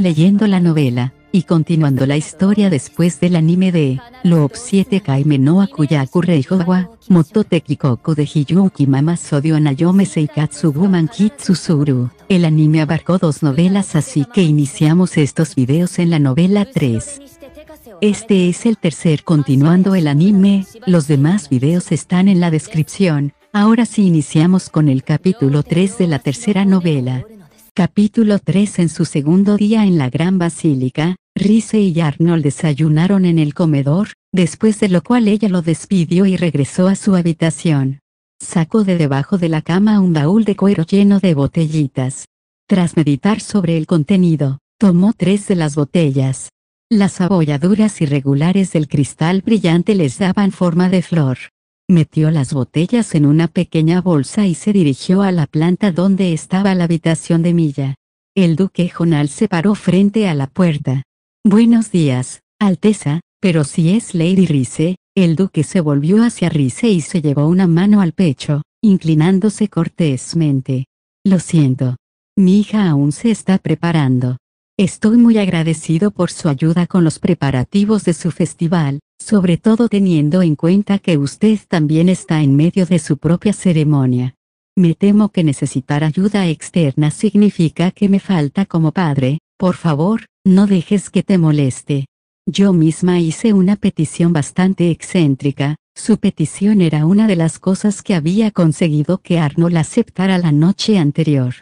leyendo la novela, y continuando la historia después del anime de Loop 7 Kaime no Akuyaku Reihowa, Motote Kikoku de Hiyuki Mama Sodio Nayome Seikatsu El anime abarcó dos novelas así que iniciamos estos videos en la novela 3. Este es el tercer continuando el anime, los demás videos están en la descripción. Ahora sí iniciamos con el capítulo 3 de la tercera novela. Capítulo 3 En su segundo día en la gran basílica, Rice y Arnold desayunaron en el comedor, después de lo cual ella lo despidió y regresó a su habitación. Sacó de debajo de la cama un baúl de cuero lleno de botellitas. Tras meditar sobre el contenido, tomó tres de las botellas. Las abolladuras irregulares del cristal brillante les daban forma de flor metió las botellas en una pequeña bolsa y se dirigió a la planta donde estaba la habitación de Milla. El duque Jonal se paró frente a la puerta. Buenos días, Alteza, pero si es Lady Rice, el duque se volvió hacia Rice y se llevó una mano al pecho, inclinándose cortésmente. Lo siento. Mi hija aún se está preparando. Estoy muy agradecido por su ayuda con los preparativos de su festival, sobre todo teniendo en cuenta que usted también está en medio de su propia ceremonia. Me temo que necesitar ayuda externa significa que me falta como padre, por favor, no dejes que te moleste. Yo misma hice una petición bastante excéntrica, su petición era una de las cosas que había conseguido que Arnold aceptara la noche anterior.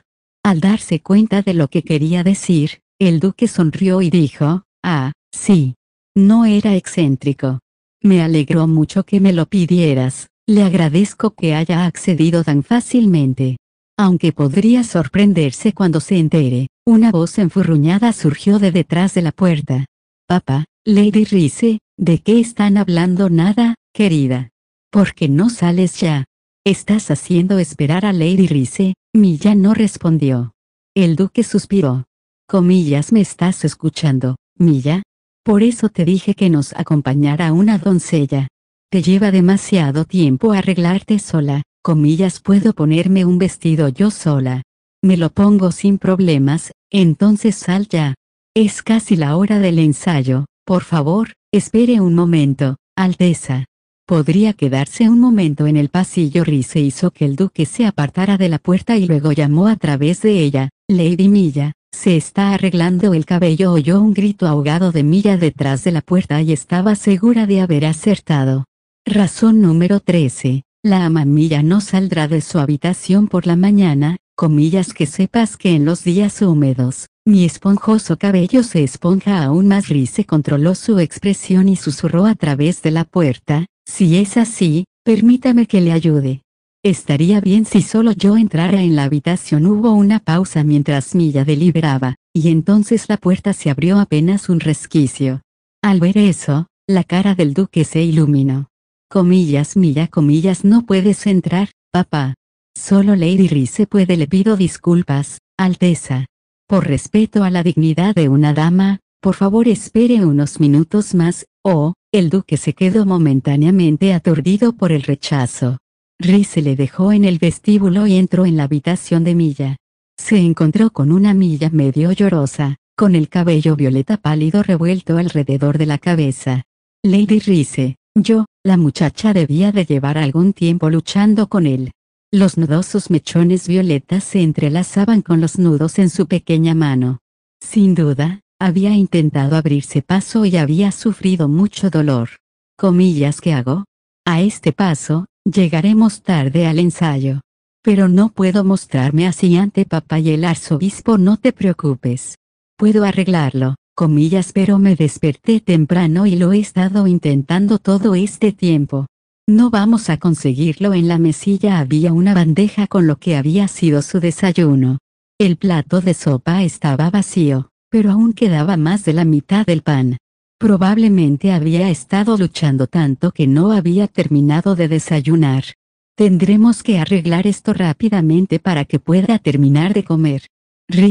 Al darse cuenta de lo que quería decir, el duque sonrió y dijo, Ah, sí, no era excéntrico. Me alegró mucho que me lo pidieras, le agradezco que haya accedido tan fácilmente. Aunque podría sorprenderse cuando se entere, una voz enfurruñada surgió de detrás de la puerta. Papá, Lady Rice, ¿de qué están hablando nada, querida? ¿Por qué no sales ya? Estás haciendo esperar a Lady Rice, Milla no respondió. El duque suspiró. Comillas me estás escuchando, Milla, por eso te dije que nos acompañara una doncella. Te lleva demasiado tiempo arreglarte sola, comillas puedo ponerme un vestido yo sola. Me lo pongo sin problemas, entonces sal ya. Es casi la hora del ensayo, por favor, espere un momento, Alteza. Podría quedarse un momento en el pasillo. Rice hizo que el duque se apartara de la puerta y luego llamó a través de ella, Lady Milla, se está arreglando el cabello oyó un grito ahogado de Milla detrás de la puerta y estaba segura de haber acertado. Razón número 13. La ama no saldrá de su habitación por la mañana, comillas que sepas que en los días húmedos, mi esponjoso cabello se esponja aún más. se controló su expresión y susurró a través de la puerta, si es así, permítame que le ayude. Estaría bien si solo yo entrara en la habitación. Hubo una pausa mientras Milla deliberaba, y entonces la puerta se abrió apenas un resquicio. Al ver eso, la cara del duque se iluminó. Comillas, Milla, comillas, no puedes entrar, papá. Solo Lady Rice puede, le pido disculpas, Alteza. Por respeto a la dignidad de una dama, por favor espere unos minutos más, o el duque se quedó momentáneamente aturdido por el rechazo. Rice le dejó en el vestíbulo y entró en la habitación de Milla. Se encontró con una Milla medio llorosa, con el cabello violeta pálido revuelto alrededor de la cabeza. Lady Rice, yo, la muchacha debía de llevar algún tiempo luchando con él. Los nudosos mechones violetas se entrelazaban con los nudos en su pequeña mano. Sin duda, había intentado abrirse paso y había sufrido mucho dolor. Comillas que hago. A este paso, Llegaremos tarde al ensayo. Pero no puedo mostrarme así ante papá y el arzobispo, no te preocupes. Puedo arreglarlo, comillas, pero me desperté temprano y lo he estado intentando todo este tiempo. No vamos a conseguirlo. En la mesilla había una bandeja con lo que había sido su desayuno. El plato de sopa estaba vacío, pero aún quedaba más de la mitad del pan. Probablemente había estado luchando tanto que no había terminado de desayunar. Tendremos que arreglar esto rápidamente para que pueda terminar de comer.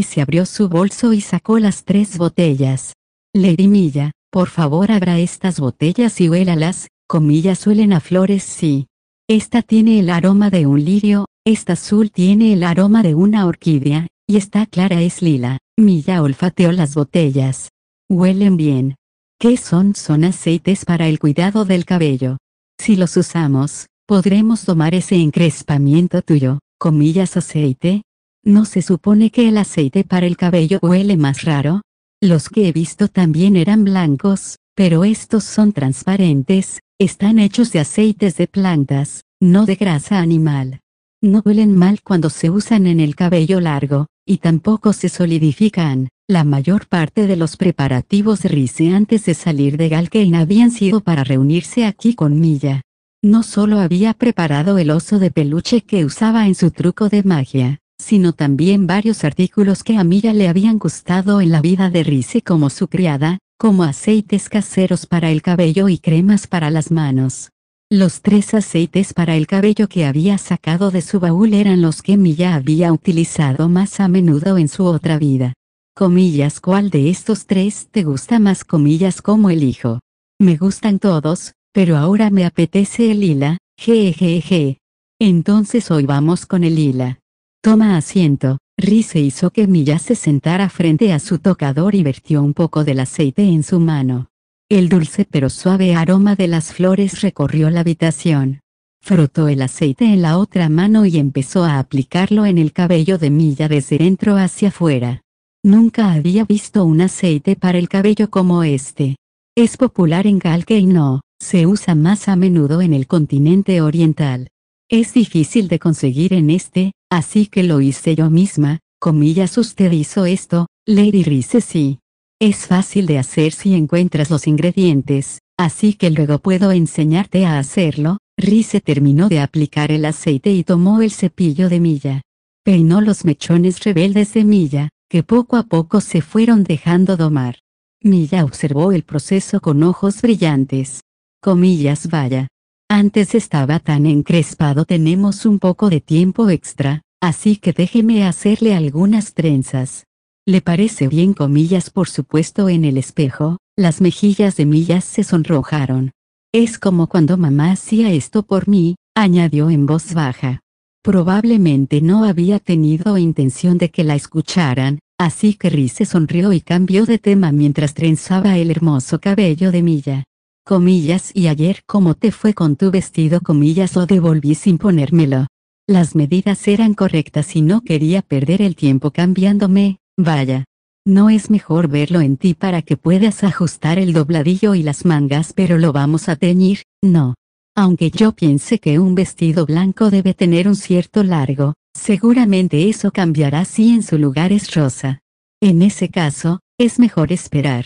se abrió su bolso y sacó las tres botellas. Lady Milla, por favor abra estas botellas y huélalas, comillas suelen a flores sí. Esta tiene el aroma de un lirio, esta azul tiene el aroma de una orquídea, y esta clara es lila. Milla olfateó las botellas. Huelen bien, ¿Qué son? Son aceites para el cuidado del cabello. Si los usamos, podremos tomar ese encrespamiento tuyo, comillas aceite. ¿No se supone que el aceite para el cabello huele más raro? Los que he visto también eran blancos, pero estos son transparentes, están hechos de aceites de plantas, no de grasa animal. No huelen mal cuando se usan en el cabello largo, y tampoco se solidifican. La mayor parte de los preparativos de RICE antes de salir de Galkein habían sido para reunirse aquí con Milla. No solo había preparado el oso de peluche que usaba en su truco de magia, sino también varios artículos que a Milla le habían gustado en la vida de Rice como su criada, como aceites caseros para el cabello y cremas para las manos. Los tres aceites para el cabello que había sacado de su baúl eran los que Milla había utilizado más a menudo en su otra vida. Comillas ¿Cuál de estos tres te gusta más? Comillas como elijo? Me gustan todos, pero ahora me apetece el lila, jejeje. Entonces hoy vamos con el lila. Toma asiento, Rise hizo que Milla se sentara frente a su tocador y vertió un poco del aceite en su mano. El dulce pero suave aroma de las flores recorrió la habitación. Frotó el aceite en la otra mano y empezó a aplicarlo en el cabello de Milla desde dentro hacia afuera. Nunca había visto un aceite para el cabello como este. Es popular en Galke y no, se usa más a menudo en el continente oriental. Es difícil de conseguir en este, así que lo hice yo misma, comillas usted hizo esto, Lady Rice sí. Es fácil de hacer si encuentras los ingredientes, así que luego puedo enseñarte a hacerlo. Rice terminó de aplicar el aceite y tomó el cepillo de milla. Peinó los mechones rebeldes de milla, que poco a poco se fueron dejando domar. Milla observó el proceso con ojos brillantes. Comillas vaya. Antes estaba tan encrespado tenemos un poco de tiempo extra, así que déjeme hacerle algunas trenzas. Le parece bien comillas por supuesto en el espejo, las mejillas de Millas se sonrojaron. Es como cuando mamá hacía esto por mí, añadió en voz baja. Probablemente no había tenido intención de que la escucharan, así que Riz se sonrió y cambió de tema mientras trenzaba el hermoso cabello de Milla. Comillas y ayer como te fue con tu vestido comillas o devolví sin ponérmelo. Las medidas eran correctas y no quería perder el tiempo cambiándome, Vaya. No es mejor verlo en ti para que puedas ajustar el dobladillo y las mangas pero lo vamos a teñir, no. Aunque yo piense que un vestido blanco debe tener un cierto largo, seguramente eso cambiará si en su lugar es rosa. En ese caso, es mejor esperar.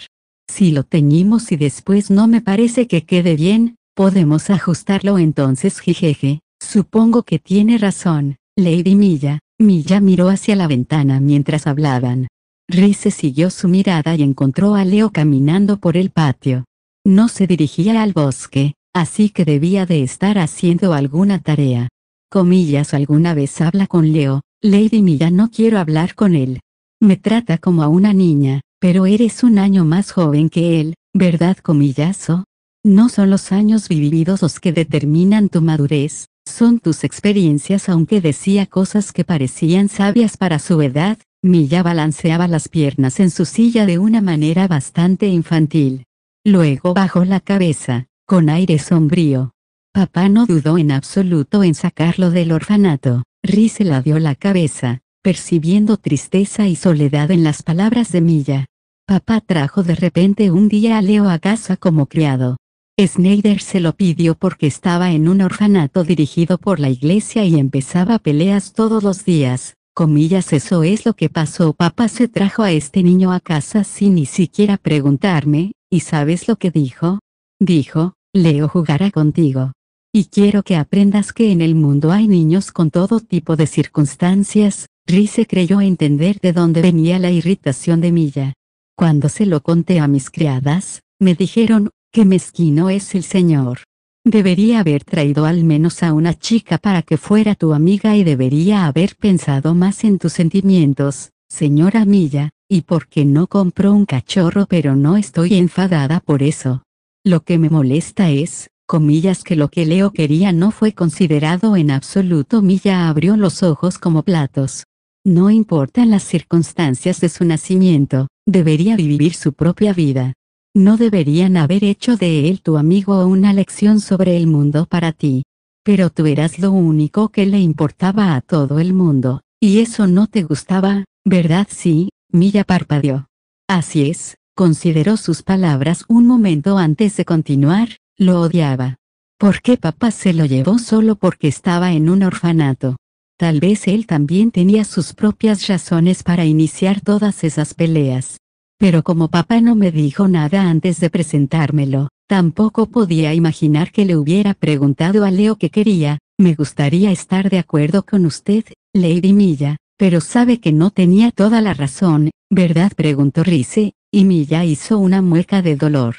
Si lo teñimos y después no me parece que quede bien, podemos ajustarlo entonces jijeje, supongo que tiene razón, Lady Milla, Milla miró hacia la ventana mientras hablaban. Rice siguió su mirada y encontró a Leo caminando por el patio. No se dirigía al bosque, así que debía de estar haciendo alguna tarea. Comillas alguna vez habla con Leo, Lady Milla no quiero hablar con él. Me trata como a una niña, pero eres un año más joven que él, ¿verdad comillaso? No son los años vividos los que determinan tu madurez, son tus experiencias aunque decía cosas que parecían sabias para su edad, Milla balanceaba las piernas en su silla de una manera bastante infantil. Luego bajó la cabeza, con aire sombrío. Papá no dudó en absoluto en sacarlo del orfanato. Riz la dio la cabeza, percibiendo tristeza y soledad en las palabras de Milla. Papá trajo de repente un día a Leo a casa como criado. Snyder se lo pidió porque estaba en un orfanato dirigido por la iglesia y empezaba peleas todos los días. Comillas, eso es lo que pasó. Papá se trajo a este niño a casa sin ni siquiera preguntarme, ¿y sabes lo que dijo? Dijo, Leo jugará contigo. Y quiero que aprendas que en el mundo hay niños con todo tipo de circunstancias. Rice creyó entender de dónde venía la irritación de Milla. Cuando se lo conté a mis criadas, me dijeron, Qué mezquino es el señor. Debería haber traído al menos a una chica para que fuera tu amiga y debería haber pensado más en tus sentimientos, señora Milla, y porque no compró un cachorro pero no estoy enfadada por eso. Lo que me molesta es, comillas que lo que Leo quería no fue considerado en absoluto. Milla abrió los ojos como platos. No importan las circunstancias de su nacimiento, debería vivir su propia vida. No deberían haber hecho de él tu amigo una lección sobre el mundo para ti. Pero tú eras lo único que le importaba a todo el mundo, y eso no te gustaba, ¿verdad? Sí, Milla parpadeó. Así es, consideró sus palabras un momento antes de continuar, lo odiaba. ¿Por qué papá se lo llevó solo porque estaba en un orfanato? Tal vez él también tenía sus propias razones para iniciar todas esas peleas. Pero como papá no me dijo nada antes de presentármelo, tampoco podía imaginar que le hubiera preguntado a Leo qué quería, me gustaría estar de acuerdo con usted, Lady Milla, pero sabe que no tenía toda la razón, ¿verdad? preguntó Rice, y Milla hizo una mueca de dolor.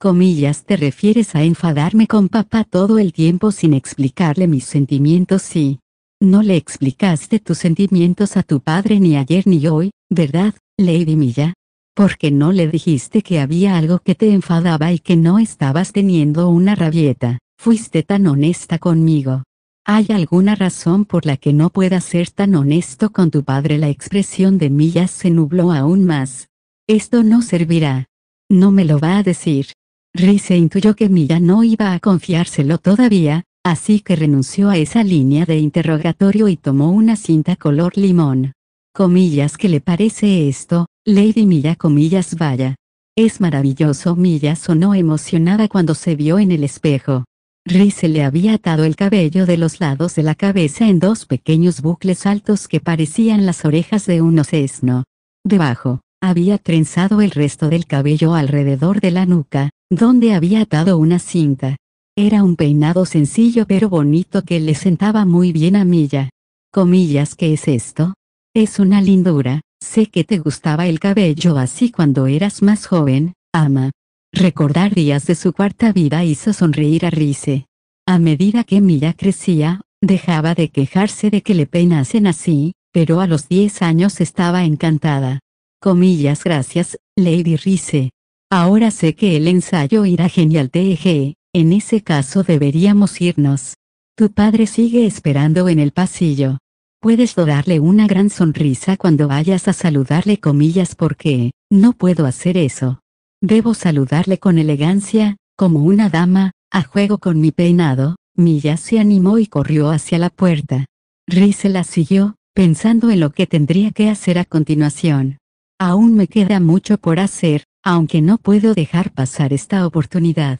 Comillas, ¿te refieres a enfadarme con papá todo el tiempo sin explicarle mis sentimientos? Sí. No le explicaste tus sentimientos a tu padre ni ayer ni hoy, ¿verdad, Lady Milla? porque no le dijiste que había algo que te enfadaba y que no estabas teniendo una rabieta, fuiste tan honesta conmigo. ¿Hay alguna razón por la que no puedas ser tan honesto con tu padre? La expresión de Milla se nubló aún más. Esto no servirá. No me lo va a decir. Rice intuyó que Milla no iba a confiárselo todavía, así que renunció a esa línea de interrogatorio y tomó una cinta color limón. Comillas ¿Qué le parece esto, Lady Milla comillas vaya. Es maravilloso Milla sonó emocionada cuando se vio en el espejo. Rice le había atado el cabello de los lados de la cabeza en dos pequeños bucles altos que parecían las orejas de un osesno. Debajo, había trenzado el resto del cabello alrededor de la nuca, donde había atado una cinta. Era un peinado sencillo pero bonito que le sentaba muy bien a Milla. Comillas, ¿qué es esto? Es una lindura, Sé que te gustaba el cabello así cuando eras más joven, ama. Recordar días de su cuarta vida hizo sonreír a Rice. A medida que Milla crecía, dejaba de quejarse de que le peinasen así, pero a los 10 años estaba encantada. Comillas gracias, Lady Rice. Ahora sé que el ensayo irá genial TEG, en ese caso deberíamos irnos. Tu padre sigue esperando en el pasillo puedes darle una gran sonrisa cuando vayas a saludarle comillas porque, no puedo hacer eso. Debo saludarle con elegancia, como una dama, a juego con mi peinado, Milla se animó y corrió hacia la puerta. Rice la siguió, pensando en lo que tendría que hacer a continuación. Aún me queda mucho por hacer, aunque no puedo dejar pasar esta oportunidad.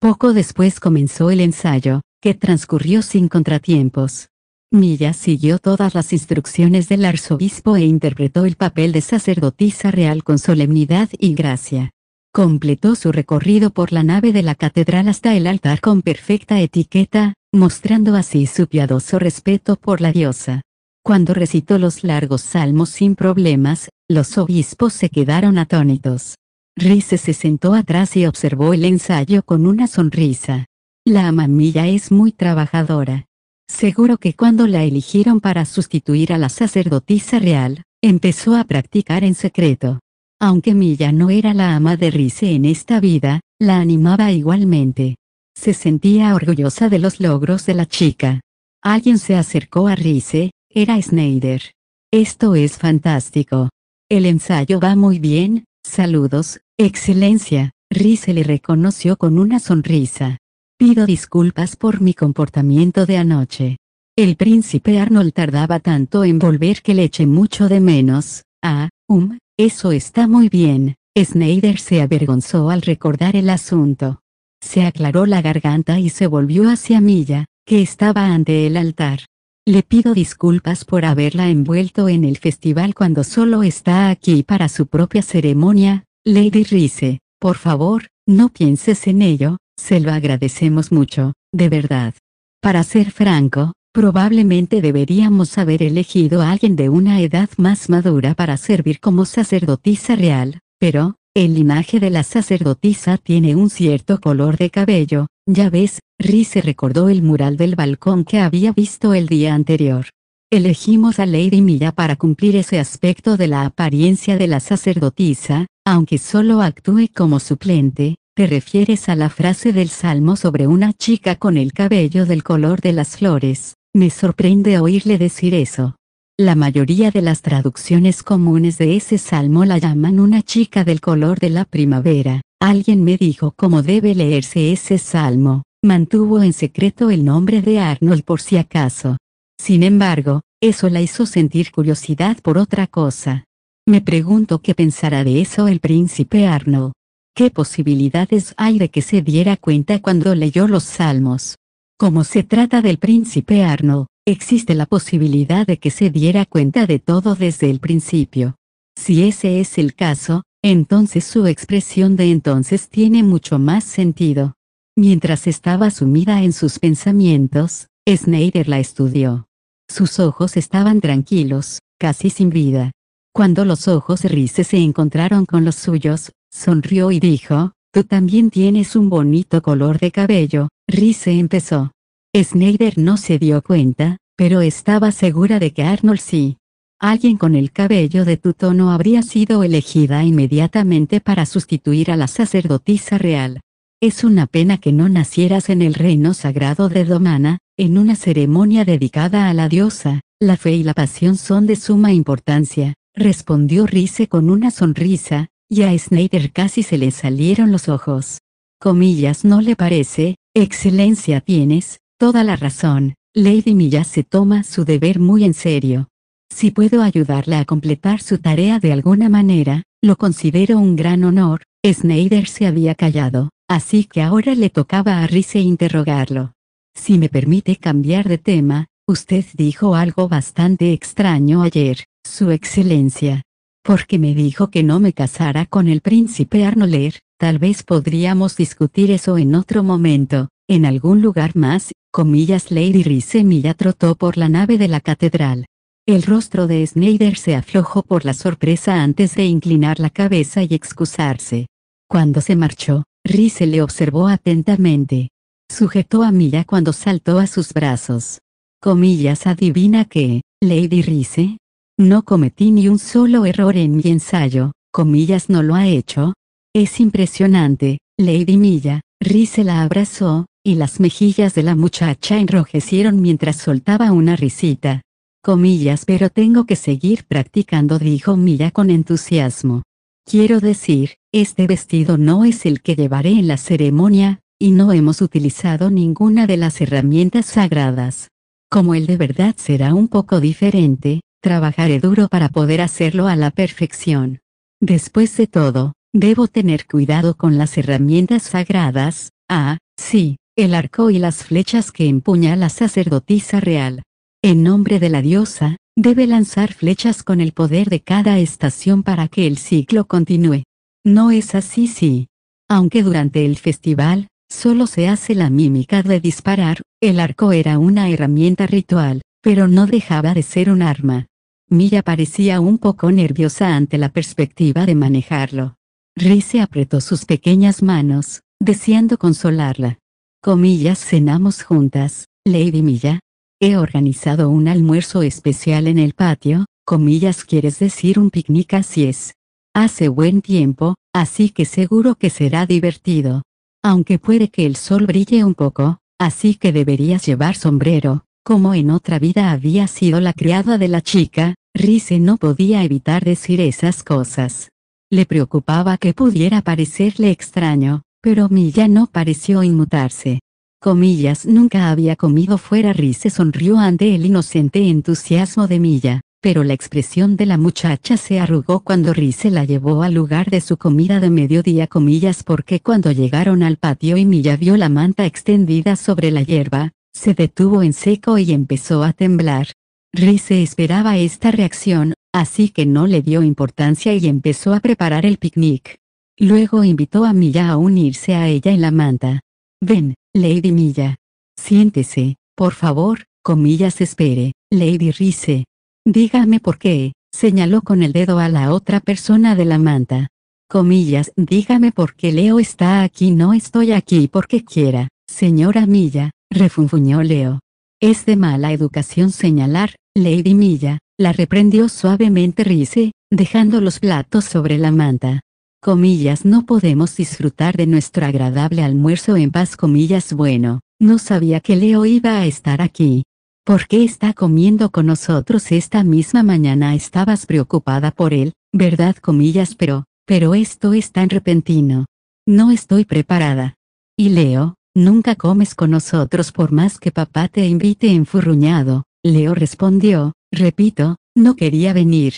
Poco después comenzó el ensayo, que transcurrió sin contratiempos. Milla siguió todas las instrucciones del arzobispo e interpretó el papel de sacerdotisa real con solemnidad y gracia. Completó su recorrido por la nave de la catedral hasta el altar con perfecta etiqueta, mostrando así su piadoso respeto por la diosa. Cuando recitó los largos salmos sin problemas, los obispos se quedaron atónitos. Rice se sentó atrás y observó el ensayo con una sonrisa. La Milla es muy trabajadora. Seguro que cuando la eligieron para sustituir a la sacerdotisa real, empezó a practicar en secreto. Aunque Milla no era la ama de Rice en esta vida, la animaba igualmente. Se sentía orgullosa de los logros de la chica. Alguien se acercó a Rice, era Snyder. Esto es fantástico. El ensayo va muy bien, saludos, excelencia, Rice le reconoció con una sonrisa. Pido disculpas por mi comportamiento de anoche. El príncipe Arnold tardaba tanto en volver que le eché mucho de menos. Ah, um, eso está muy bien. Snyder se avergonzó al recordar el asunto. Se aclaró la garganta y se volvió hacia Milla, que estaba ante el altar. Le pido disculpas por haberla envuelto en el festival cuando solo está aquí para su propia ceremonia, Lady Rice. Por favor, no pienses en ello, se lo agradecemos mucho, de verdad. Para ser franco, probablemente deberíamos haber elegido a alguien de una edad más madura para servir como sacerdotisa real, pero, el linaje de la sacerdotisa tiene un cierto color de cabello, ya ves, Ri se recordó el mural del balcón que había visto el día anterior. Elegimos a Lady Milla para cumplir ese aspecto de la apariencia de la sacerdotisa, aunque solo actúe como suplente, ¿Te refieres a la frase del Salmo sobre una chica con el cabello del color de las flores? Me sorprende oírle decir eso. La mayoría de las traducciones comunes de ese salmo la llaman una chica del color de la primavera. Alguien me dijo cómo debe leerse ese salmo. Mantuvo en secreto el nombre de Arnold por si acaso. Sin embargo, eso la hizo sentir curiosidad por otra cosa. Me pregunto qué pensará de eso el príncipe Arnold. ¿Qué posibilidades hay de que se diera cuenta cuando leyó los salmos? Como se trata del príncipe Arno, existe la posibilidad de que se diera cuenta de todo desde el principio. Si ese es el caso, entonces su expresión de entonces tiene mucho más sentido. Mientras estaba sumida en sus pensamientos, Schneider la estudió. Sus ojos estaban tranquilos, casi sin vida. Cuando los ojos Rice se encontraron con los suyos, sonrió y dijo, Tú también tienes un bonito color de cabello, Rice empezó. Snyder no se dio cuenta, pero estaba segura de que Arnold sí. Alguien con el cabello de tu tono habría sido elegida inmediatamente para sustituir a la sacerdotisa real. Es una pena que no nacieras en el reino sagrado de Domana, en una ceremonia dedicada a la diosa. La fe y la pasión son de suma importancia, respondió Rice con una sonrisa, y a Snyder casi se le salieron los ojos. Comillas no le parece, excelencia tienes, toda la razón, Lady Milla se toma su deber muy en serio. Si puedo ayudarla a completar su tarea de alguna manera, lo considero un gran honor, Snyder se había callado, así que ahora le tocaba a Rice interrogarlo. Si me permite cambiar de tema, usted dijo algo bastante extraño ayer, Su Excelencia porque me dijo que no me casara con el príncipe Arnoler, tal vez podríamos discutir eso en otro momento, en algún lugar más, comillas Lady Milla trotó por la nave de la catedral. El rostro de Snyder se aflojó por la sorpresa antes de inclinar la cabeza y excusarse. Cuando se marchó, Rice le observó atentamente. Sujetó a Milla cuando saltó a sus brazos. Comillas adivina que, Lady Rice, no cometí ni un solo error en mi ensayo, comillas no lo ha hecho. Es impresionante, Lady Milla, Rice la abrazó, y las mejillas de la muchacha enrojecieron mientras soltaba una risita. Comillas pero tengo que seguir practicando dijo Milla con entusiasmo. Quiero decir, este vestido no es el que llevaré en la ceremonia, y no hemos utilizado ninguna de las herramientas sagradas. Como el de verdad será un poco diferente, Trabajaré duro para poder hacerlo a la perfección. Después de todo, debo tener cuidado con las herramientas sagradas, ah, sí, el arco y las flechas que empuña la sacerdotisa real. En nombre de la diosa, debe lanzar flechas con el poder de cada estación para que el ciclo continúe. No es así, sí. Aunque durante el festival, solo se hace la mímica de disparar, el arco era una herramienta ritual, pero no dejaba de ser un arma. Milla parecía un poco nerviosa ante la perspectiva de manejarlo. Rice apretó sus pequeñas manos, deseando consolarla. Comillas cenamos juntas, Lady Milla. He organizado un almuerzo especial en el patio, comillas quieres decir un picnic así es. Hace buen tiempo, así que seguro que será divertido. Aunque puede que el sol brille un poco, así que deberías llevar sombrero, como en otra vida había sido la criada de la chica, Rice no podía evitar decir esas cosas. Le preocupaba que pudiera parecerle extraño, pero Milla no pareció inmutarse. Comillas nunca había comido fuera Rice sonrió ante el inocente entusiasmo de Milla, pero la expresión de la muchacha se arrugó cuando Rice la llevó al lugar de su comida de mediodía comillas porque cuando llegaron al patio y Milla vio la manta extendida sobre la hierba, se detuvo en seco y empezó a temblar. Rice esperaba esta reacción, así que no le dio importancia y empezó a preparar el picnic. Luego invitó a Milla a unirse a ella en la manta. Ven, Lady Milla. Siéntese, por favor, comillas espere, Lady Rice. Dígame por qué, señaló con el dedo a la otra persona de la manta. Comillas, dígame por qué Leo está aquí, no estoy aquí porque quiera, señora Milla, refunfuñó Leo. Es de mala educación señalar, Lady Milla, la reprendió suavemente Rice, dejando los platos sobre la manta. Comillas no podemos disfrutar de nuestro agradable almuerzo en paz comillas bueno, no sabía que Leo iba a estar aquí. ¿Por qué está comiendo con nosotros esta misma mañana? Estabas preocupada por él, ¿verdad? Comillas pero, pero esto es tan repentino. No estoy preparada. Y Leo, Nunca comes con nosotros por más que papá te invite enfurruñado, Leo respondió, repito, no quería venir.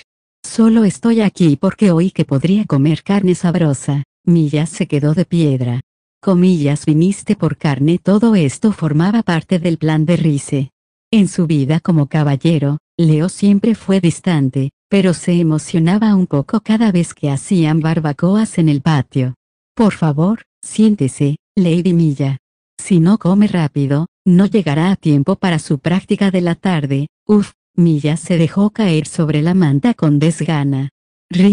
Solo estoy aquí porque oí que podría comer carne sabrosa. Milla se quedó de piedra. Comillas viniste por carne todo esto formaba parte del plan de Rice. En su vida como caballero, Leo siempre fue distante, pero se emocionaba un poco cada vez que hacían barbacoas en el patio. Por favor, siéntese, Lady Milla. Si no come rápido, no llegará a tiempo para su práctica de la tarde. Uf, Milla se dejó caer sobre la manta con desgana.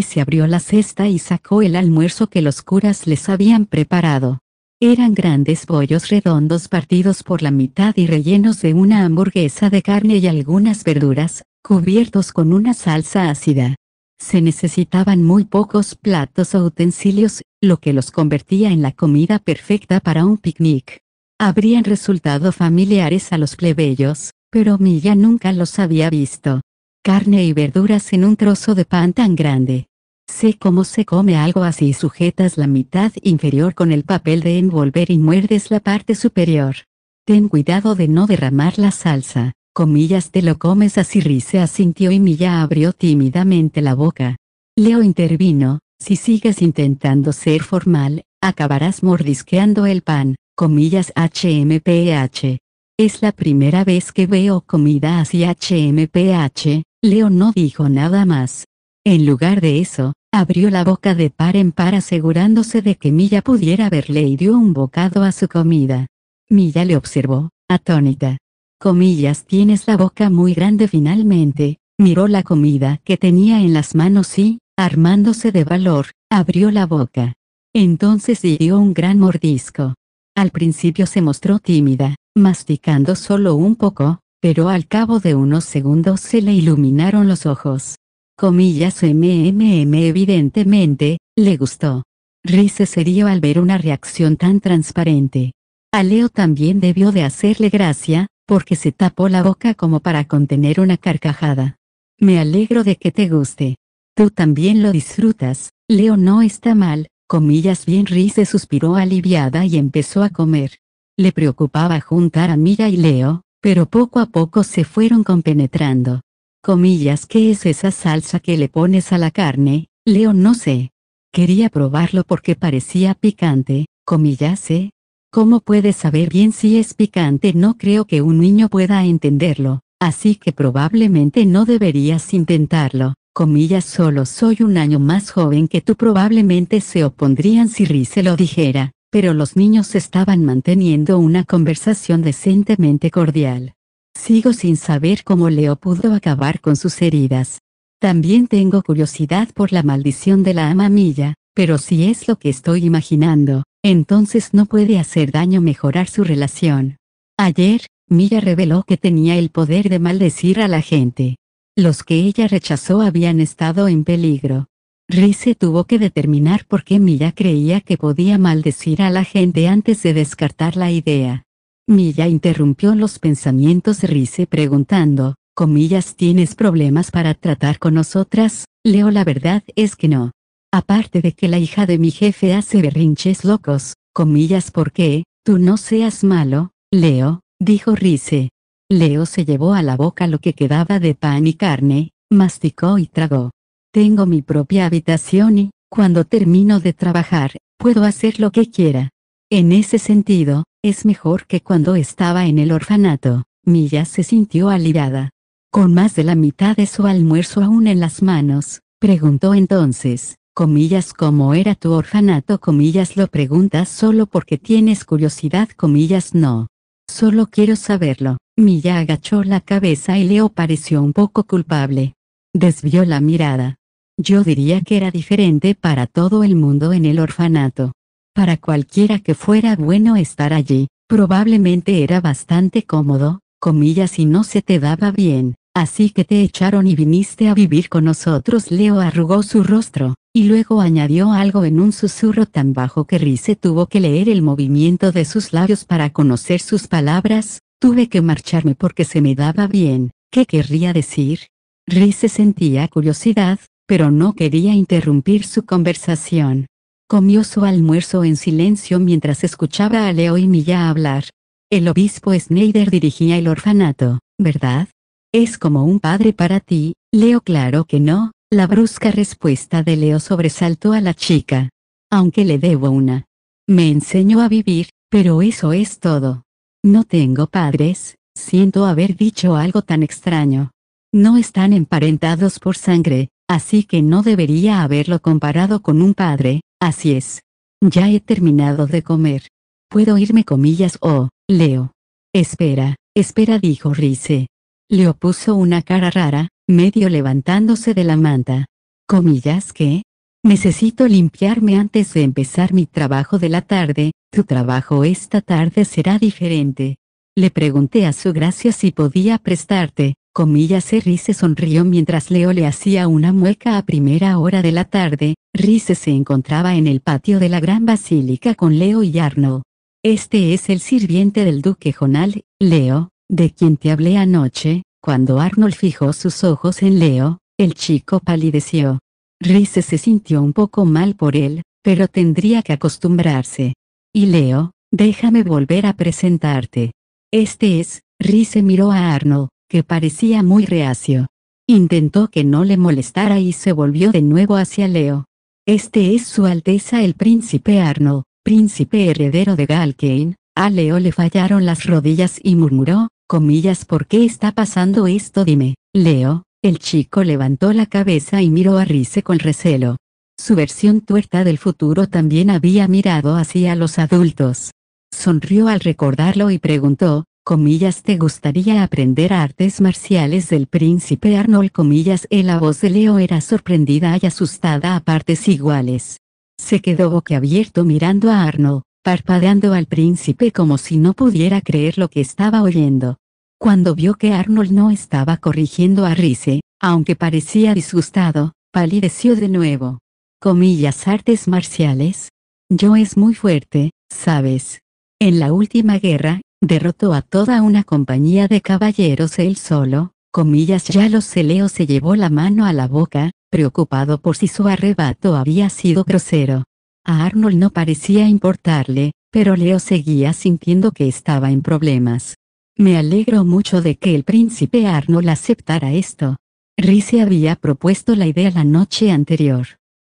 se abrió la cesta y sacó el almuerzo que los curas les habían preparado. Eran grandes bollos redondos partidos por la mitad y rellenos de una hamburguesa de carne y algunas verduras, cubiertos con una salsa ácida. Se necesitaban muy pocos platos o utensilios, lo que los convertía en la comida perfecta para un picnic habrían resultado familiares a los plebeyos, pero Milla nunca los había visto. Carne y verduras en un trozo de pan tan grande. Sé cómo se come algo así, sujetas la mitad inferior con el papel de envolver y muerdes la parte superior. Ten cuidado de no derramar la salsa, comillas te lo comes así Rice asintió y Milla abrió tímidamente la boca. Leo intervino, si sigues intentando ser formal, acabarás mordisqueando el pan comillas HMPH. Es la primera vez que veo comida así HMPH, Leo no dijo nada más. En lugar de eso, abrió la boca de par en par asegurándose de que Milla pudiera verle y dio un bocado a su comida. Milla le observó, atónita. Comillas tienes la boca muy grande finalmente, miró la comida que tenía en las manos y, armándose de valor, abrió la boca. Entonces dio un gran mordisco. Al principio se mostró tímida, masticando solo un poco, pero al cabo de unos segundos se le iluminaron los ojos. Comillas MMM evidentemente, le gustó. Riz se dio al ver una reacción tan transparente. A Leo también debió de hacerle gracia, porque se tapó la boca como para contener una carcajada. Me alegro de que te guste. Tú también lo disfrutas, Leo no está mal, Comillas bien Ri se suspiró aliviada y empezó a comer. Le preocupaba juntar a Mira y Leo, pero poco a poco se fueron compenetrando. Comillas ¿qué es esa salsa que le pones a la carne? Leo no sé. Quería probarlo porque parecía picante, comillas sé. ¿eh? ¿Cómo puedes saber bien si es picante? No creo que un niño pueda entenderlo, así que probablemente no deberías intentarlo, comillas solo soy un año más joven que tú probablemente se opondrían si Riz se lo dijera, pero los niños estaban manteniendo una conversación decentemente cordial. Sigo sin saber cómo Leo pudo acabar con sus heridas. También tengo curiosidad por la maldición de la ama Milla, pero si es lo que estoy imaginando, entonces no puede hacer daño mejorar su relación. Ayer, Milla reveló que tenía el poder de maldecir a la gente. Los que ella rechazó habían estado en peligro. Rice tuvo que determinar por qué Milla creía que podía maldecir a la gente antes de descartar la idea. Milla interrumpió los pensamientos de Rice preguntando, comillas, ¿tienes problemas para tratar con nosotras? Leo, la verdad es que no. Aparte de que la hija de mi jefe hace berrinches locos, comillas, ¿por qué? Tú no seas malo, Leo, dijo Rice. Leo se llevó a la boca lo que quedaba de pan y carne, masticó y tragó. Tengo mi propia habitación y, cuando termino de trabajar, puedo hacer lo que quiera. En ese sentido, es mejor que cuando estaba en el orfanato, Milla se sintió aliviada. Con más de la mitad de su almuerzo aún en las manos, preguntó entonces, comillas, ¿cómo era tu orfanato? Comillas, lo preguntas solo porque tienes curiosidad, comillas, no. Solo quiero saberlo. Milla agachó la cabeza y Leo pareció un poco culpable. Desvió la mirada. Yo diría que era diferente para todo el mundo en el orfanato. Para cualquiera que fuera bueno estar allí, probablemente era bastante cómodo, comillas y no se te daba bien, así que te echaron y viniste a vivir con nosotros. Leo arrugó su rostro, y luego añadió algo en un susurro tan bajo que Rice tuvo que leer el movimiento de sus labios para conocer sus palabras, Tuve que marcharme porque se me daba bien, ¿qué querría decir? se sentía curiosidad, pero no quería interrumpir su conversación. Comió su almuerzo en silencio mientras escuchaba a Leo y Milla hablar. El obispo Snyder dirigía el orfanato, ¿verdad? Es como un padre para ti, Leo claro que no, la brusca respuesta de Leo sobresaltó a la chica. Aunque le debo una. Me enseñó a vivir, pero eso es todo. No tengo padres, siento haber dicho algo tan extraño. No están emparentados por sangre, así que no debería haberlo comparado con un padre, así es. Ya he terminado de comer. Puedo irme comillas o, oh, Leo. Espera, espera dijo Rice. Leo puso una cara rara, medio levantándose de la manta. Comillas qué? Necesito limpiarme antes de empezar mi trabajo de la tarde, tu trabajo esta tarde será diferente. Le pregunté a su gracia si podía prestarte, comillas Rice sonrió mientras Leo le hacía una mueca a primera hora de la tarde, Rice se encontraba en el patio de la gran basílica con Leo y Arnold. Este es el sirviente del duque Jonal, Leo, de quien te hablé anoche, cuando Arnold fijó sus ojos en Leo, el chico palideció. Rice se sintió un poco mal por él, pero tendría que acostumbrarse. Y Leo, déjame volver a presentarte. Este es, Rice miró a Arnold, que parecía muy reacio. Intentó que no le molestara y se volvió de nuevo hacia Leo. Este es Su Alteza el Príncipe Arnold, príncipe heredero de Galkane, a Leo le fallaron las rodillas y murmuró, comillas, ¿por qué está pasando esto? Dime, Leo, el chico levantó la cabeza y miró a Rice con recelo. Su versión tuerta del futuro también había mirado hacia los adultos. Sonrió al recordarlo y preguntó, comillas te gustaría aprender artes marciales del príncipe Arnold comillas en la voz de Leo era sorprendida y asustada a partes iguales. Se quedó boquiabierto mirando a Arnold, parpadeando al príncipe como si no pudiera creer lo que estaba oyendo. Cuando vio que Arnold no estaba corrigiendo a Rice, aunque parecía disgustado, palideció de nuevo. Comillas artes marciales. Yo es muy fuerte, sabes. En la última guerra, derrotó a toda una compañía de caballeros él solo, comillas ya los Leo se llevó la mano a la boca, preocupado por si su arrebato había sido grosero. A Arnold no parecía importarle, pero Leo seguía sintiendo que estaba en problemas. Me alegro mucho de que el príncipe Arnold aceptara esto. Rice había propuesto la idea la noche anterior.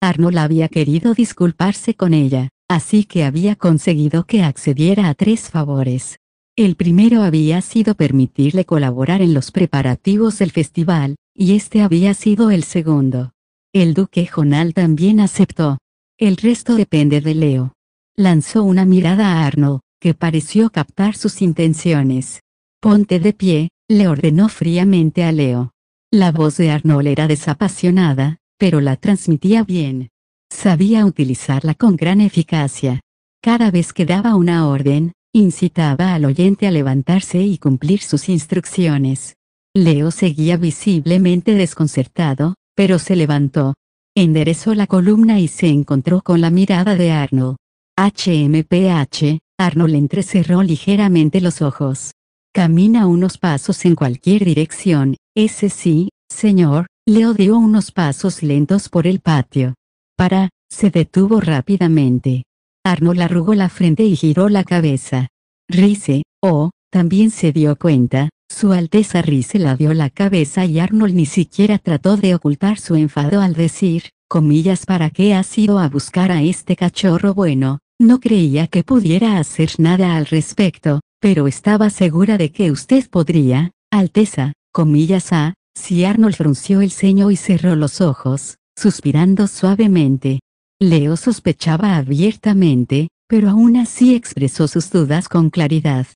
Arnold había querido disculparse con ella, así que había conseguido que accediera a tres favores. El primero había sido permitirle colaborar en los preparativos del festival, y este había sido el segundo. El duque Jonal también aceptó. El resto depende de Leo. Lanzó una mirada a Arnold, que pareció captar sus intenciones. Ponte de pie, le ordenó fríamente a Leo. La voz de Arnold era desapasionada, pero la transmitía bien. Sabía utilizarla con gran eficacia. Cada vez que daba una orden, incitaba al oyente a levantarse y cumplir sus instrucciones. Leo seguía visiblemente desconcertado, pero se levantó. Enderezó la columna y se encontró con la mirada de Arnold. HMPH, Arnold entrecerró ligeramente los ojos camina unos pasos en cualquier dirección, ese sí, señor, Leo dio unos pasos lentos por el patio. Para, se detuvo rápidamente. Arnold arrugó la frente y giró la cabeza. Rice, oh, también se dio cuenta, su Alteza Rice la dio la cabeza y Arnold ni siquiera trató de ocultar su enfado al decir, comillas para qué has ido a buscar a este cachorro bueno, no creía que pudiera hacer nada al respecto, pero estaba segura de que usted podría, Alteza, comillas a, si Arnold frunció el ceño y cerró los ojos, suspirando suavemente. Leo sospechaba abiertamente, pero aún así expresó sus dudas con claridad.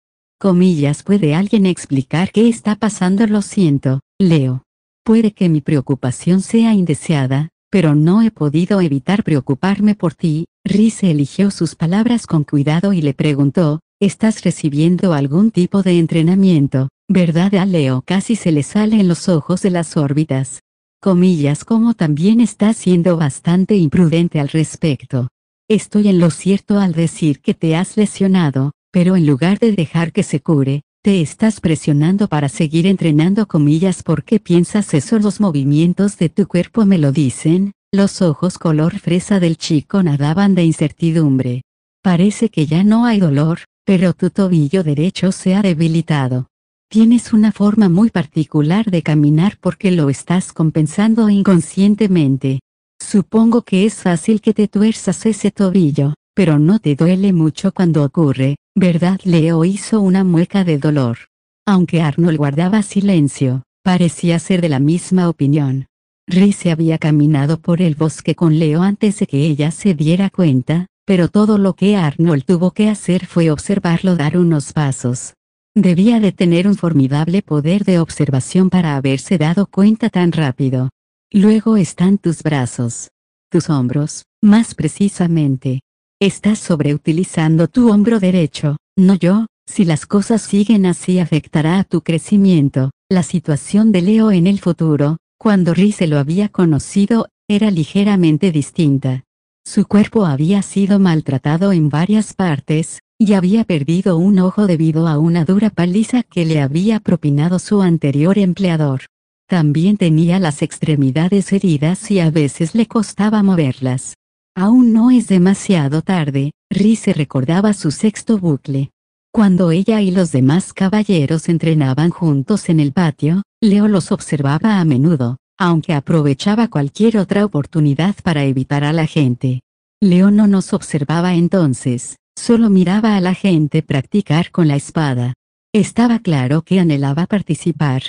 Comillas, ¿puede alguien explicar qué está pasando? Lo siento, Leo. Puede que mi preocupación sea indeseada, pero no he podido evitar preocuparme por ti. Rise eligió sus palabras con cuidado y le preguntó, Estás recibiendo algún tipo de entrenamiento, ¿verdad? A ah, Leo casi se le sale en los ojos de las órbitas. Comillas como también está siendo bastante imprudente al respecto. Estoy en lo cierto al decir que te has lesionado, pero en lugar de dejar que se cure, te estás presionando para seguir entrenando comillas porque piensas eso los movimientos de tu cuerpo me lo dicen, los ojos color fresa del chico nadaban de incertidumbre. Parece que ya no hay dolor, pero tu tobillo derecho se ha debilitado. Tienes una forma muy particular de caminar porque lo estás compensando inconscientemente. Supongo que es fácil que te tuerzas ese tobillo, pero no te duele mucho cuando ocurre, ¿verdad? Leo hizo una mueca de dolor. Aunque Arnold guardaba silencio, parecía ser de la misma opinión. se había caminado por el bosque con Leo antes de que ella se diera cuenta, pero todo lo que Arnold tuvo que hacer fue observarlo dar unos pasos. Debía de tener un formidable poder de observación para haberse dado cuenta tan rápido. Luego están tus brazos. Tus hombros, más precisamente. Estás sobreutilizando tu hombro derecho, no yo, si las cosas siguen así afectará a tu crecimiento. La situación de Leo en el futuro, cuando Ri lo había conocido, era ligeramente distinta. Su cuerpo había sido maltratado en varias partes, y había perdido un ojo debido a una dura paliza que le había propinado su anterior empleador. También tenía las extremidades heridas y a veces le costaba moverlas. Aún no es demasiado tarde, se recordaba su sexto bucle. Cuando ella y los demás caballeros entrenaban juntos en el patio, Leo los observaba a menudo aunque aprovechaba cualquier otra oportunidad para evitar a la gente. Leo no nos observaba entonces, solo miraba a la gente practicar con la espada. Estaba claro que anhelaba participar.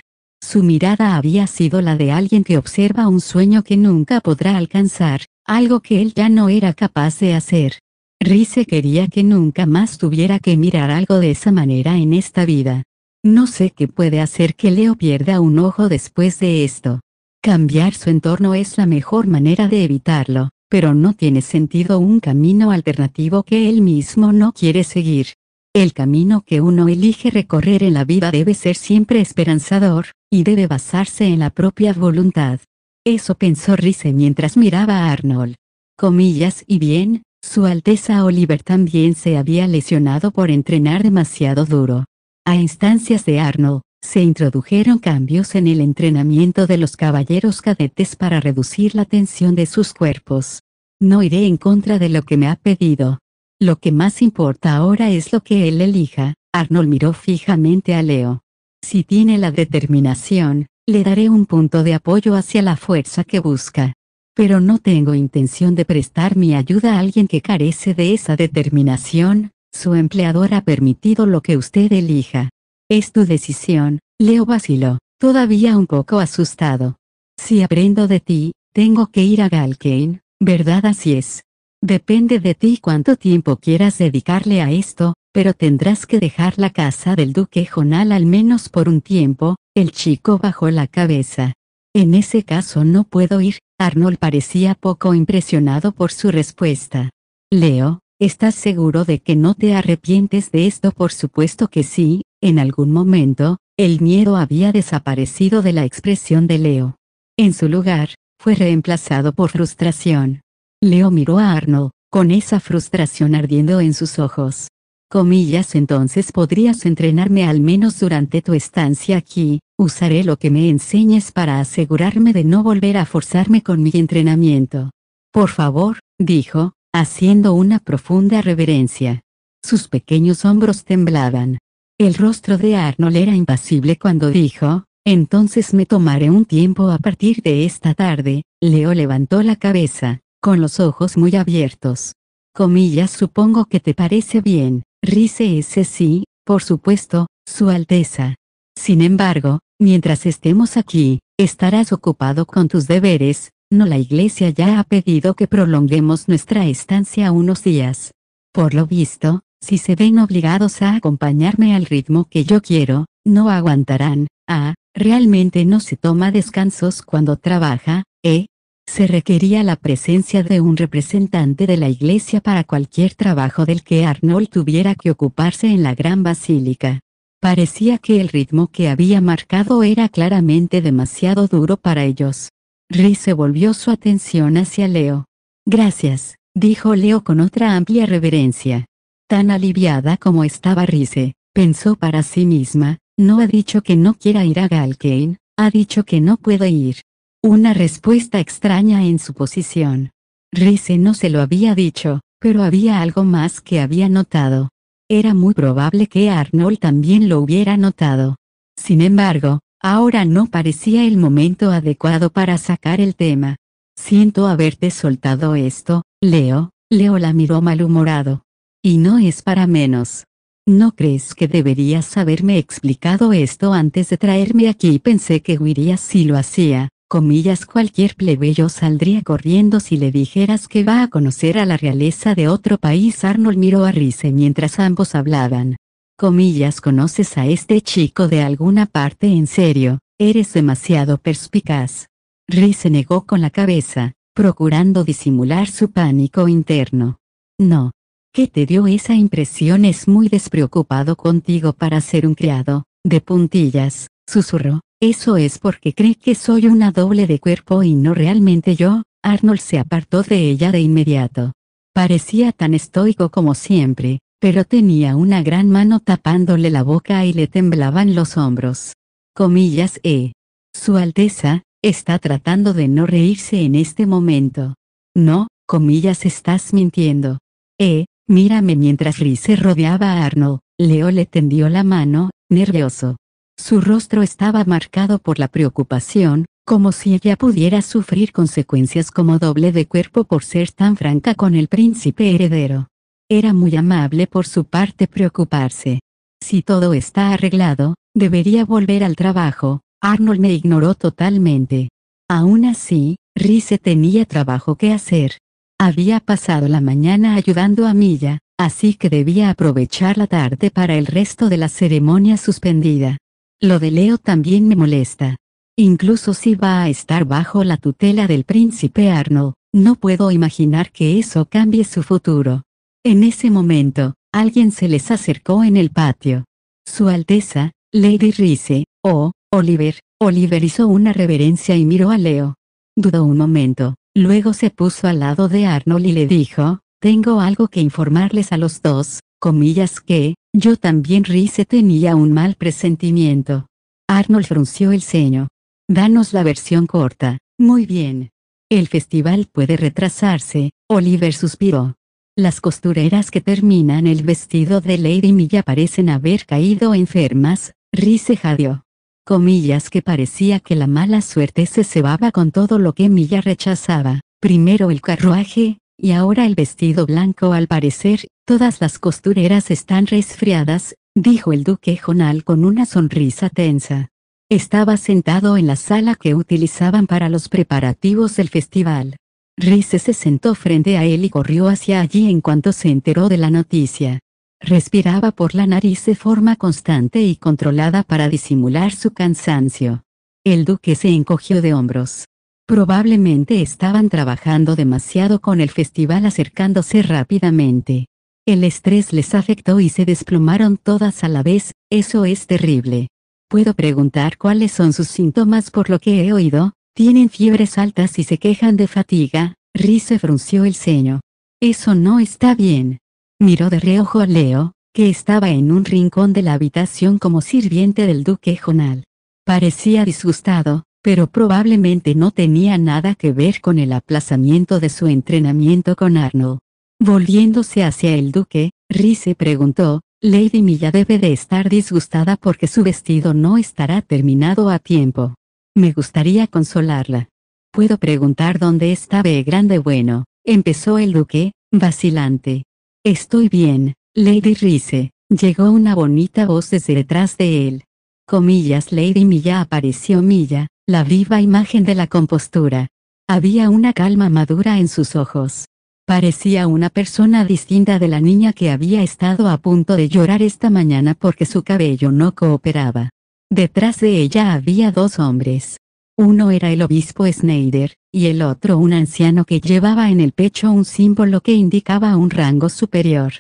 Su mirada había sido la de alguien que observa un sueño que nunca podrá alcanzar, algo que él ya no era capaz de hacer. Rise quería que nunca más tuviera que mirar algo de esa manera en esta vida. No sé qué puede hacer que Leo pierda un ojo después de esto. Cambiar su entorno es la mejor manera de evitarlo, pero no tiene sentido un camino alternativo que él mismo no quiere seguir. El camino que uno elige recorrer en la vida debe ser siempre esperanzador, y debe basarse en la propia voluntad. Eso pensó Rice mientras miraba a Arnold. Comillas y bien, su Alteza Oliver también se había lesionado por entrenar demasiado duro. A instancias de Arnold, se introdujeron cambios en el entrenamiento de los caballeros cadetes para reducir la tensión de sus cuerpos. No iré en contra de lo que me ha pedido. Lo que más importa ahora es lo que él elija. Arnold miró fijamente a Leo. Si tiene la determinación, le daré un punto de apoyo hacia la fuerza que busca. Pero no tengo intención de prestar mi ayuda a alguien que carece de esa determinación, su empleador ha permitido lo que usted elija. Es tu decisión, Leo vaciló, todavía un poco asustado. Si aprendo de ti, tengo que ir a Galkane, ¿verdad? Así es. Depende de ti cuánto tiempo quieras dedicarle a esto, pero tendrás que dejar la casa del duque Jonal al menos por un tiempo, el chico bajó la cabeza. En ese caso no puedo ir, Arnold parecía poco impresionado por su respuesta. Leo, ¿estás seguro de que no te arrepientes de esto? Por supuesto que sí, en algún momento, el miedo había desaparecido de la expresión de Leo. En su lugar, fue reemplazado por frustración. Leo miró a Arnold, con esa frustración ardiendo en sus ojos. Comillas entonces podrías entrenarme al menos durante tu estancia aquí, usaré lo que me enseñes para asegurarme de no volver a forzarme con mi entrenamiento. Por favor, dijo, haciendo una profunda reverencia. Sus pequeños hombros temblaban. El rostro de Arnold era impasible cuando dijo, entonces me tomaré un tiempo a partir de esta tarde, Leo levantó la cabeza, con los ojos muy abiertos. Comillas supongo que te parece bien, rice ese sí, por supuesto, Su Alteza. Sin embargo, mientras estemos aquí, estarás ocupado con tus deberes, no la Iglesia ya ha pedido que prolonguemos nuestra estancia unos días. Por lo visto, si se ven obligados a acompañarme al ritmo que yo quiero, no aguantarán, ah, realmente no se toma descansos cuando trabaja, eh. Se requería la presencia de un representante de la iglesia para cualquier trabajo del que Arnold tuviera que ocuparse en la gran basílica. Parecía que el ritmo que había marcado era claramente demasiado duro para ellos. se volvió su atención hacia Leo. Gracias, dijo Leo con otra amplia reverencia. Tan aliviada como estaba Rice, pensó para sí misma, no ha dicho que no quiera ir a Galkane, ha dicho que no puede ir. Una respuesta extraña en su posición. Rice no se lo había dicho, pero había algo más que había notado. Era muy probable que Arnold también lo hubiera notado. Sin embargo, ahora no parecía el momento adecuado para sacar el tema. Siento haberte soltado esto, Leo, Leo la miró malhumorado. Y no es para menos. ¿No crees que deberías haberme explicado esto antes de traerme aquí? Pensé que huirías si lo hacía, comillas cualquier plebeyo saldría corriendo si le dijeras que va a conocer a la realeza de otro país. Arnold miró a Rice mientras ambos hablaban. Comillas conoces a este chico de alguna parte en serio, eres demasiado perspicaz. Rice negó con la cabeza, procurando disimular su pánico interno. No, ¿Qué te dio esa impresión? Es muy despreocupado contigo para ser un criado, de puntillas, susurró. Eso es porque cree que soy una doble de cuerpo y no realmente yo. Arnold se apartó de ella de inmediato. Parecía tan estoico como siempre, pero tenía una gran mano tapándole la boca y le temblaban los hombros. Comillas E. Su Alteza, está tratando de no reírse en este momento. No, comillas, estás mintiendo. E, Mírame mientras Rice rodeaba a Arnold, Leo le tendió la mano, nervioso. Su rostro estaba marcado por la preocupación, como si ella pudiera sufrir consecuencias como doble de cuerpo por ser tan franca con el príncipe heredero. Era muy amable por su parte preocuparse. Si todo está arreglado, debería volver al trabajo, Arnold me ignoró totalmente. Aún así, Rice tenía trabajo que hacer. Había pasado la mañana ayudando a Milla, así que debía aprovechar la tarde para el resto de la ceremonia suspendida. Lo de Leo también me molesta. Incluso si va a estar bajo la tutela del príncipe Arnold, no puedo imaginar que eso cambie su futuro. En ese momento, alguien se les acercó en el patio. Su Alteza, Lady Rice, o, Oliver, Oliver hizo una reverencia y miró a Leo. Dudó un momento, Luego se puso al lado de Arnold y le dijo, tengo algo que informarles a los dos, comillas que, yo también Rice tenía un mal presentimiento. Arnold frunció el ceño. Danos la versión corta. Muy bien. El festival puede retrasarse, Oliver suspiró. Las costureras que terminan el vestido de Lady Milla parecen haber caído enfermas, Rice jadeó comillas que parecía que la mala suerte se cebaba con todo lo que Milla rechazaba, primero el carruaje, y ahora el vestido blanco al parecer, todas las costureras están resfriadas, dijo el duque Jonal con una sonrisa tensa. Estaba sentado en la sala que utilizaban para los preparativos del festival. Rice se sentó frente a él y corrió hacia allí en cuanto se enteró de la noticia. Respiraba por la nariz de forma constante y controlada para disimular su cansancio. El duque se encogió de hombros. Probablemente estaban trabajando demasiado con el festival acercándose rápidamente. El estrés les afectó y se desplomaron todas a la vez, eso es terrible. Puedo preguntar cuáles son sus síntomas por lo que he oído, tienen fiebres altas y se quejan de fatiga, se frunció el ceño. Eso no está bien. Miró de reojo a Leo, que estaba en un rincón de la habitación como sirviente del duque Jonal. Parecía disgustado, pero probablemente no tenía nada que ver con el aplazamiento de su entrenamiento con Arno. Volviéndose hacia el duque, Rice preguntó, Lady Milla debe de estar disgustada porque su vestido no estará terminado a tiempo. Me gustaría consolarla. ¿Puedo preguntar dónde está Grande Bueno? Empezó el duque, vacilante. Estoy bien, Lady Rice, llegó una bonita voz desde detrás de él. Comillas Lady Milla apareció Milla, la viva imagen de la compostura. Había una calma madura en sus ojos. Parecía una persona distinta de la niña que había estado a punto de llorar esta mañana porque su cabello no cooperaba. Detrás de ella había dos hombres. Uno era el obispo Schneider, y el otro un anciano que llevaba en el pecho un símbolo que indicaba un rango superior.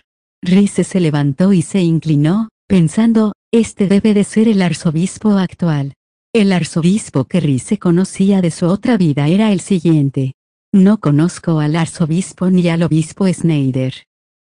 Rice se levantó y se inclinó, pensando, este debe de ser el arzobispo actual. El arzobispo que Rice conocía de su otra vida era el siguiente. No conozco al arzobispo ni al obispo Schneider.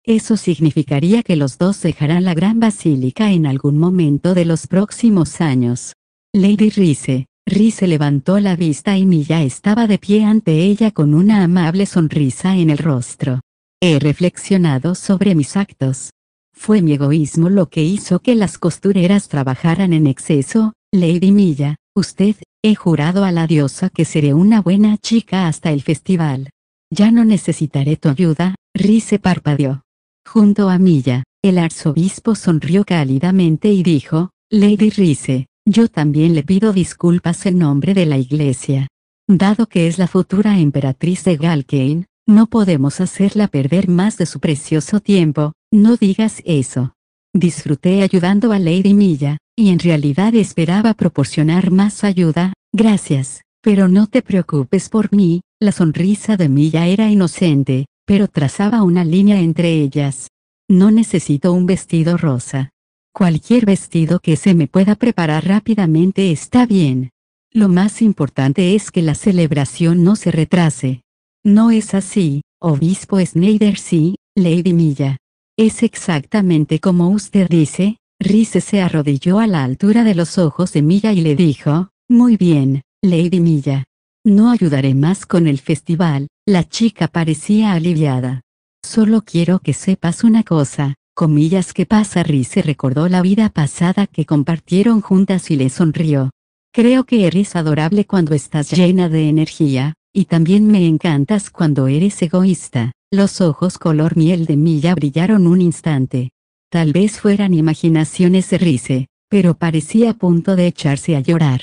Eso significaría que los dos dejarán la gran basílica en algún momento de los próximos años. Lady Rice, Ri levantó la vista y Milla estaba de pie ante ella con una amable sonrisa en el rostro. He reflexionado sobre mis actos. Fue mi egoísmo lo que hizo que las costureras trabajaran en exceso, Lady Milla, usted, he jurado a la diosa que seré una buena chica hasta el festival. Ya no necesitaré tu ayuda, Ri parpadeó. Junto a Milla, el arzobispo sonrió cálidamente y dijo, Lady Rice, yo también le pido disculpas en nombre de la Iglesia. Dado que es la futura emperatriz de Galkane, no podemos hacerla perder más de su precioso tiempo, no digas eso. Disfruté ayudando a Lady Milla, y en realidad esperaba proporcionar más ayuda, gracias, pero no te preocupes por mí, la sonrisa de Milla era inocente, pero trazaba una línea entre ellas. No necesito un vestido rosa. Cualquier vestido que se me pueda preparar rápidamente está bien. Lo más importante es que la celebración no se retrase. No es así, obispo Snyder sí, Lady Milla. Es exactamente como usted dice, Rice se arrodilló a la altura de los ojos de Milla y le dijo, Muy bien, Lady Milla. No ayudaré más con el festival, la chica parecía aliviada. Solo quiero que sepas una cosa, comillas que pasa Rice recordó la vida pasada que compartieron juntas y le sonrió. Creo que eres adorable cuando estás llena de energía, y también me encantas cuando eres egoísta. Los ojos color miel de Milla brillaron un instante. Tal vez fueran imaginaciones de Rice, eh, pero parecía a punto de echarse a llorar.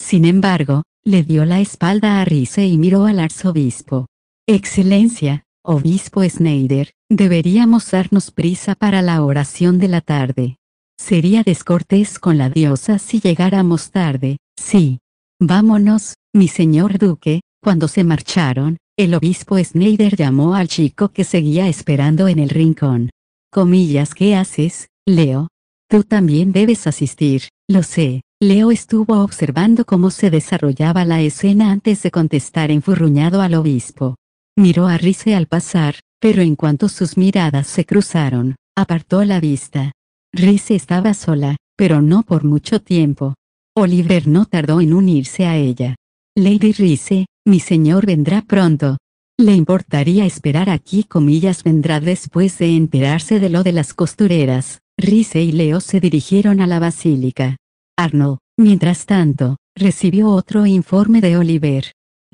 Sin embargo, le dio la espalda a Rice y miró al arzobispo. Excelencia, Obispo Schneider, deberíamos darnos prisa para la oración de la tarde. Sería descortés con la diosa si llegáramos tarde, sí. Vámonos, mi señor duque, cuando se marcharon, el obispo Schneider llamó al chico que seguía esperando en el rincón. Comillas, ¿qué haces, Leo? Tú también debes asistir, lo sé. Leo estuvo observando cómo se desarrollaba la escena antes de contestar enfurruñado al obispo. Miró a Rice al pasar, pero en cuanto sus miradas se cruzaron, apartó la vista. Rice estaba sola, pero no por mucho tiempo. Oliver no tardó en unirse a ella. Lady Rice, mi señor vendrá pronto. Le importaría esperar aquí, comillas, vendrá después de enterarse de lo de las costureras. Rice y Leo se dirigieron a la basílica. Arnold, mientras tanto, recibió otro informe de Oliver,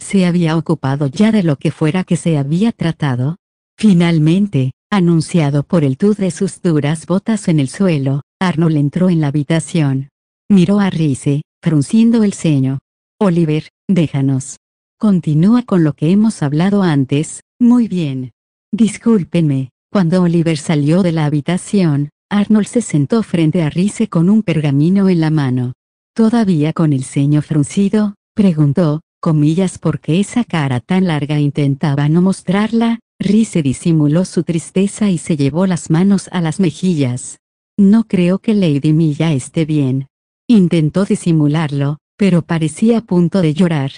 se había ocupado ya de lo que fuera que se había tratado. Finalmente, anunciado por el tú de sus duras botas en el suelo, Arnold entró en la habitación. Miró a Rice, frunciendo el ceño. Oliver, déjanos. Continúa con lo que hemos hablado antes, muy bien. Discúlpenme, cuando Oliver salió de la habitación, Arnold se sentó frente a Rice con un pergamino en la mano. Todavía con el ceño fruncido, preguntó, comillas porque esa cara tan larga intentaba no mostrarla, Rice disimuló su tristeza y se llevó las manos a las mejillas. No creo que Lady Milla esté bien. Intentó disimularlo, pero parecía a punto de llorar.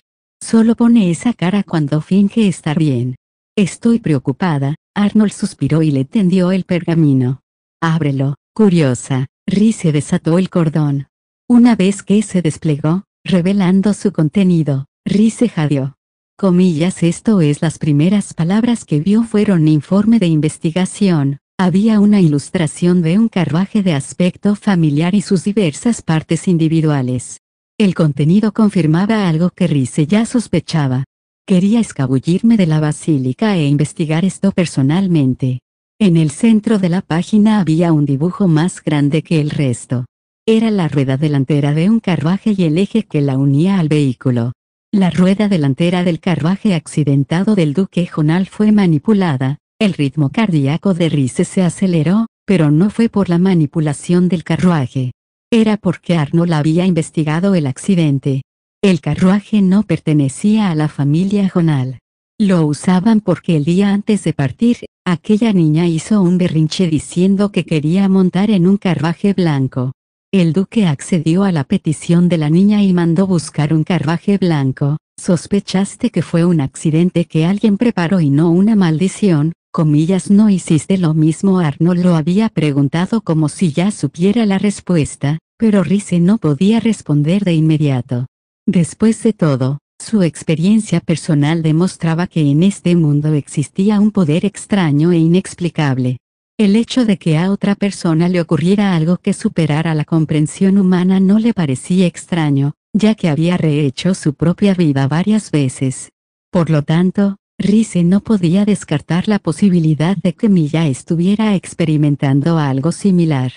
Solo pone esa cara cuando finge estar bien. Estoy preocupada, Arnold suspiró y le tendió el pergamino. Ábrelo, curiosa, Rice desató el cordón. Una vez que se desplegó, revelando su contenido, Rice jadeó. Comillas esto es las primeras palabras que vio fueron informe de investigación, había una ilustración de un carruaje de aspecto familiar y sus diversas partes individuales. El contenido confirmaba algo que Rice ya sospechaba. Quería escabullirme de la basílica e investigar esto personalmente. En el centro de la página había un dibujo más grande que el resto. Era la rueda delantera de un carruaje y el eje que la unía al vehículo. La rueda delantera del carruaje accidentado del duque Jonal fue manipulada, el ritmo cardíaco de Rice se aceleró, pero no fue por la manipulación del carruaje. Era porque Arnold había investigado el accidente. El carruaje no pertenecía a la familia Jonal. Lo usaban porque el día antes de partir, aquella niña hizo un berrinche diciendo que quería montar en un carruaje blanco. El duque accedió a la petición de la niña y mandó buscar un carruaje blanco. Sospechaste que fue un accidente que alguien preparó y no una maldición, comillas no hiciste lo mismo Arnold lo había preguntado como si ya supiera la respuesta, pero Rice no podía responder de inmediato. Después de todo, su experiencia personal demostraba que en este mundo existía un poder extraño e inexplicable, el hecho de que a otra persona le ocurriera algo que superara la comprensión humana no le parecía extraño, ya que había rehecho su propia vida varias veces. Por lo tanto, Rice no podía descartar la posibilidad de que Milla estuviera experimentando algo similar.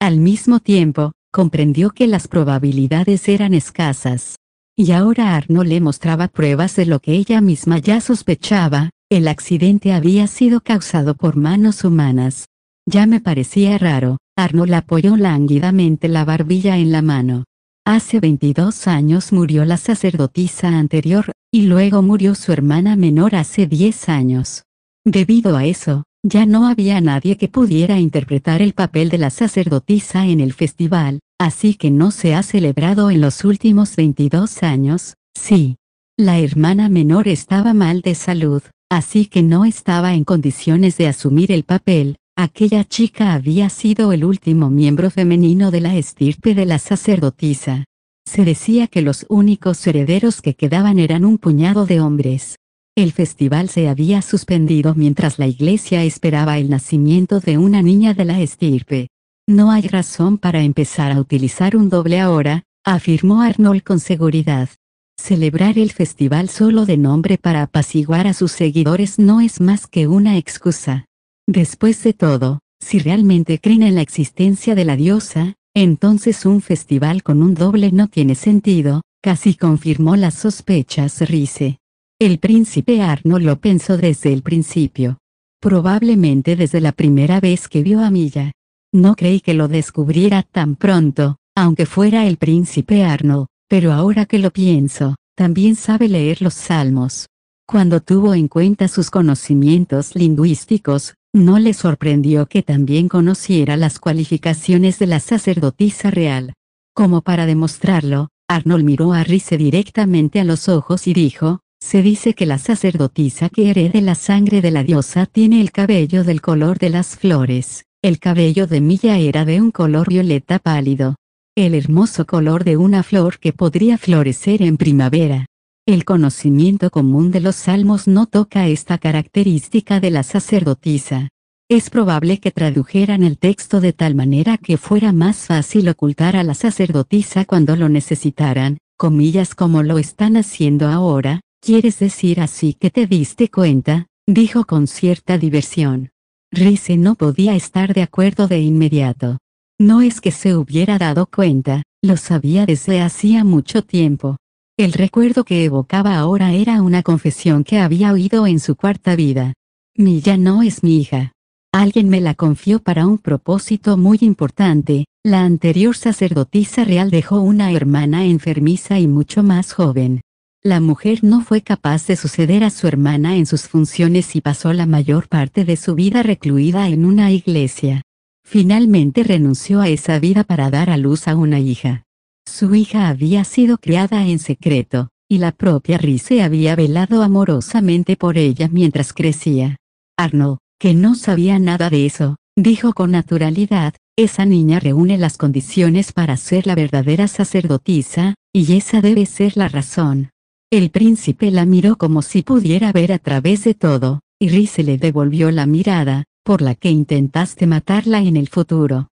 Al mismo tiempo, comprendió que las probabilidades eran escasas. Y ahora Arno le mostraba pruebas de lo que ella misma ya sospechaba, el accidente había sido causado por manos humanas. Ya me parecía raro, Arnold apoyó lánguidamente la barbilla en la mano. Hace 22 años murió la sacerdotisa anterior, y luego murió su hermana menor hace 10 años. Debido a eso, ya no había nadie que pudiera interpretar el papel de la sacerdotisa en el festival, así que no se ha celebrado en los últimos 22 años, sí. La hermana menor estaba mal de salud, así que no estaba en condiciones de asumir el papel, Aquella chica había sido el último miembro femenino de la estirpe de la sacerdotisa. Se decía que los únicos herederos que quedaban eran un puñado de hombres. El festival se había suspendido mientras la iglesia esperaba el nacimiento de una niña de la estirpe. No hay razón para empezar a utilizar un doble ahora, afirmó Arnold con seguridad. Celebrar el festival solo de nombre para apaciguar a sus seguidores no es más que una excusa. Después de todo, si realmente creen en la existencia de la diosa, entonces un festival con un doble no tiene sentido, casi confirmó las sospechas Rice. El príncipe Arno lo pensó desde el principio. Probablemente desde la primera vez que vio a Milla. No creí que lo descubriera tan pronto, aunque fuera el príncipe Arno, pero ahora que lo pienso, también sabe leer los salmos. Cuando tuvo en cuenta sus conocimientos lingüísticos, no le sorprendió que también conociera las cualificaciones de la sacerdotisa real. Como para demostrarlo, Arnold miró a Rice directamente a los ojos y dijo, se dice que la sacerdotisa que herede la sangre de la diosa tiene el cabello del color de las flores. El cabello de Milla era de un color violeta pálido. El hermoso color de una flor que podría florecer en primavera. El conocimiento común de los salmos no toca esta característica de la sacerdotisa. Es probable que tradujeran el texto de tal manera que fuera más fácil ocultar a la sacerdotisa cuando lo necesitaran, comillas como lo están haciendo ahora, ¿quieres decir así que te diste cuenta? dijo con cierta diversión. Rice no podía estar de acuerdo de inmediato. No es que se hubiera dado cuenta, lo sabía desde hacía mucho tiempo, el recuerdo que evocaba ahora era una confesión que había oído en su cuarta vida. Milla no es mi hija. Alguien me la confió para un propósito muy importante, la anterior sacerdotisa real dejó una hermana enfermiza y mucho más joven. La mujer no fue capaz de suceder a su hermana en sus funciones y pasó la mayor parte de su vida recluida en una iglesia. Finalmente renunció a esa vida para dar a luz a una hija. Su hija había sido criada en secreto, y la propia Rice había velado amorosamente por ella mientras crecía. Arnold, que no sabía nada de eso, dijo con naturalidad, esa niña reúne las condiciones para ser la verdadera sacerdotisa, y esa debe ser la razón. El príncipe la miró como si pudiera ver a través de todo, y Rice le devolvió la mirada, por la que intentaste matarla en el futuro.